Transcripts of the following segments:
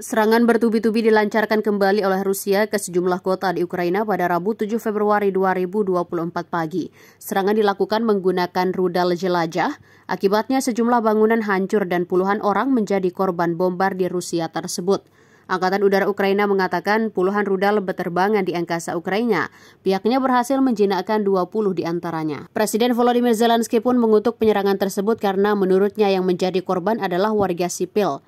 Serangan bertubi-tubi dilancarkan kembali oleh Rusia ke sejumlah kota di Ukraina pada Rabu 7 Februari 2024 pagi. Serangan dilakukan menggunakan rudal jelajah. Akibatnya sejumlah bangunan hancur dan puluhan orang menjadi korban bombardir Rusia tersebut. Angkatan Udara Ukraina mengatakan puluhan rudal berterbangan di angkasa Ukraina. Pihaknya berhasil menjinakkan 20 di antaranya. Presiden Volodymyr Zelensky pun mengutuk penyerangan tersebut karena menurutnya yang menjadi korban adalah warga sipil.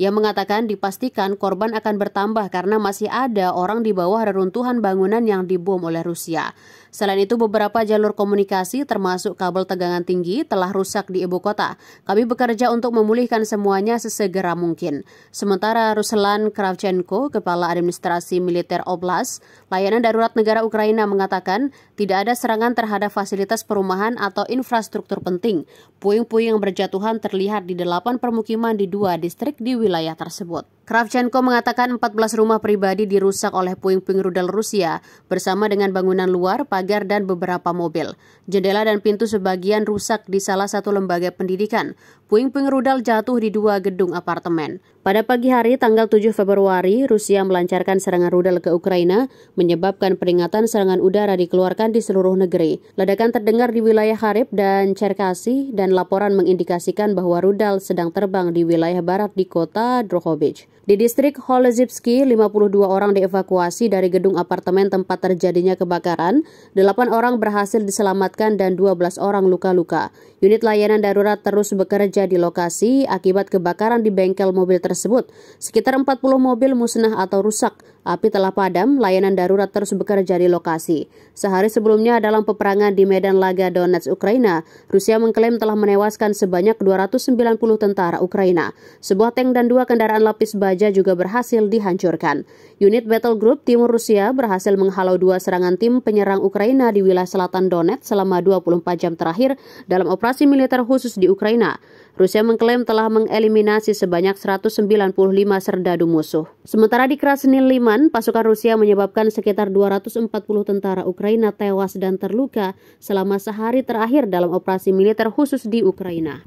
Ia mengatakan dipastikan korban akan bertambah karena masih ada orang di bawah reruntuhan bangunan yang dibom oleh Rusia. Selain itu, beberapa jalur komunikasi termasuk kabel tegangan tinggi telah rusak di ibu kota. Kami bekerja untuk memulihkan semuanya sesegera mungkin. Sementara Ruslan Kravchenko, Kepala Administrasi Militer Oblast, Layanan Darurat Negara Ukraina mengatakan tidak ada serangan terhadap fasilitas perumahan atau infrastruktur penting. Puing-puing yang berjatuhan terlihat di delapan permukiman di dua distrik di wilayah tersebut. Kravchenko mengatakan 14 rumah pribadi dirusak oleh puing-puing rudal Rusia bersama dengan bangunan luar, pagar, dan beberapa mobil. Jendela dan pintu sebagian rusak di salah satu lembaga pendidikan. Puing-puing rudal jatuh di dua gedung apartemen. Pada pagi hari tanggal 7 Februari, Rusia melancarkan serangan rudal ke Ukraina, menyebabkan peringatan serangan udara dikeluarkan di seluruh negeri. Ledakan terdengar di wilayah Harib dan Cherkasy dan laporan mengindikasikan bahwa rudal sedang terbang di wilayah barat di kota Drohobych. Di distrik Holezipski, 52 orang dievakuasi dari gedung apartemen tempat terjadinya kebakaran, 8 orang berhasil diselamatkan dan 12 orang luka-luka. Unit layanan darurat terus bekerja di lokasi akibat kebakaran di bengkel mobil tersebut. Sekitar 40 mobil musnah atau rusak. Api telah padam, layanan darurat terus bekerja di lokasi. Sehari sebelumnya dalam peperangan di Medan Laga Donetsk, Ukraina, Rusia mengklaim telah menewaskan sebanyak 290 tentara Ukraina. Sebuah tank dan dua kendaraan lapis Baja juga berhasil dihancurkan. Unit Battle Group Timur Rusia berhasil menghalau dua serangan tim penyerang Ukraina di wilayah selatan Donetsk selama 24 jam terakhir dalam operasi militer khusus di Ukraina. Rusia mengklaim telah mengeliminasi sebanyak 195 serdadu musuh. Sementara di Krasnil Liman, pasukan Rusia menyebabkan sekitar 240 tentara Ukraina tewas dan terluka selama sehari terakhir dalam operasi militer khusus di Ukraina.